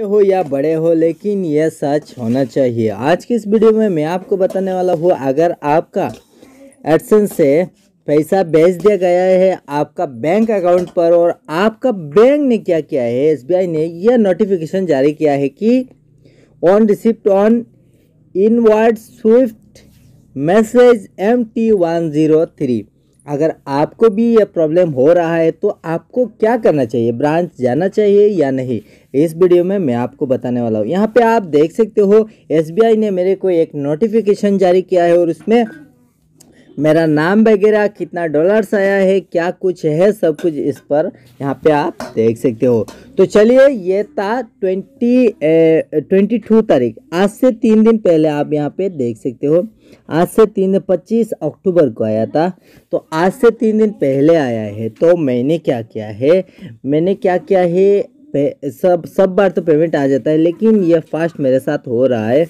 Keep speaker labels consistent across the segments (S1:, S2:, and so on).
S1: हो या बड़े हो लेकिन यह सच होना चाहिए आज की इस वीडियो में मैं आपको बताने वाला हूँ अगर आपका एडसन से पैसा भेज दिया गया है आपका बैंक अकाउंट पर और आपका बैंक ने क्या किया है एसबीआई ने यह नोटिफिकेशन जारी किया है कि on receipt on inward swift message M T one zero three अगर आपको भी यह प्रॉब्लम हो रहा है तो आपको क्या करना चाहिए ब्रांच जाना चाहिए या नहीं इस वीडियो में मैं आपको बताने वाला हूँ यहाँ पे आप देख सकते हो एसबीआई ने मेरे को एक नोटिफिकेशन जारी किया है और उसमें मेरा नाम वगैरह कितना डॉलर्स आया है क्या कुछ है सब कुछ इस पर यहाँ पे आप देख सकते हो तो चलिए ये था ट्वेंटी ट्वेंटी टू तारीख आज से तीन दिन पहले आप यहाँ पे देख सकते हो आज से तीन पच्चीस अक्टूबर को आया था तो आज से तीन दिन पहले आया है तो मैंने क्या किया है मैंने क्या किया है सब सब बार तो पेमेंट आ जाता है लेकिन ये फास्ट मेरे साथ हो रहा है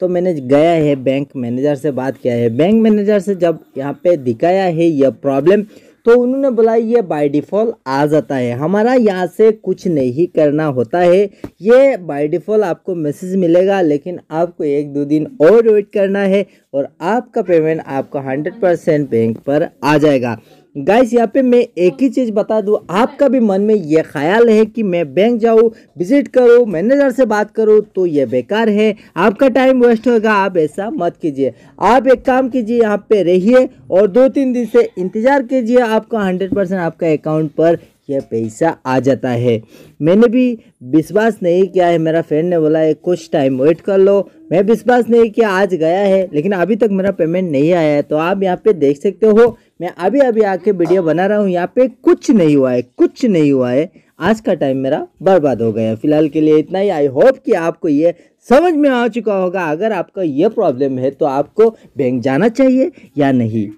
S1: तो मैंने गया है बैंक मैनेजर से बात किया है बैंक मैनेजर से जब यहाँ पे दिखाया है यह प्रॉब्लम तो उन्होंने बोला ये बाय डिफ़ॉल्ट आ जाता है हमारा यहाँ से कुछ नहीं करना होता है ये बाय डिफ़ॉल्ट आपको मैसेज मिलेगा लेकिन आपको एक दो दिन और वेट करना है और आपका पेमेंट आपका हंड्रेड परसेंट बैंक पर आ जाएगा गाइस यहाँ पे मैं एक ही चीज़ बता दूँ आपका भी मन में ये ख्याल है कि मैं बैंक जाऊँ विजिट करूँ मैनेजर से बात करूँ तो ये बेकार है आपका टाइम वेस्ट होगा आप ऐसा मत कीजिए आप एक काम कीजिए यहाँ पे रहिए और दो तीन दिन से इंतज़ार कीजिए आपका हंड्रेड परसेंट आपका अकाउंट पर यह पैसा आ जाता है मैंने भी विश्वास नहीं किया है मेरा फ्रेंड ने बोला है कुछ टाइम वेट कर लो मैं विश्वास नहीं किया आज गया है लेकिन अभी तक मेरा पेमेंट नहीं आया है तो आप यहाँ पे देख सकते हो मैं अभी अभी आके वीडियो बना रहा हूँ यहाँ पे कुछ नहीं हुआ है कुछ नहीं हुआ है आज का टाइम मेरा बर्बाद हो गया फिलहाल के लिए इतना ही आई होप कि आपको ये समझ में आ चुका होगा अगर आपका ये प्रॉब्लम है तो आपको बैंक जाना चाहिए या नहीं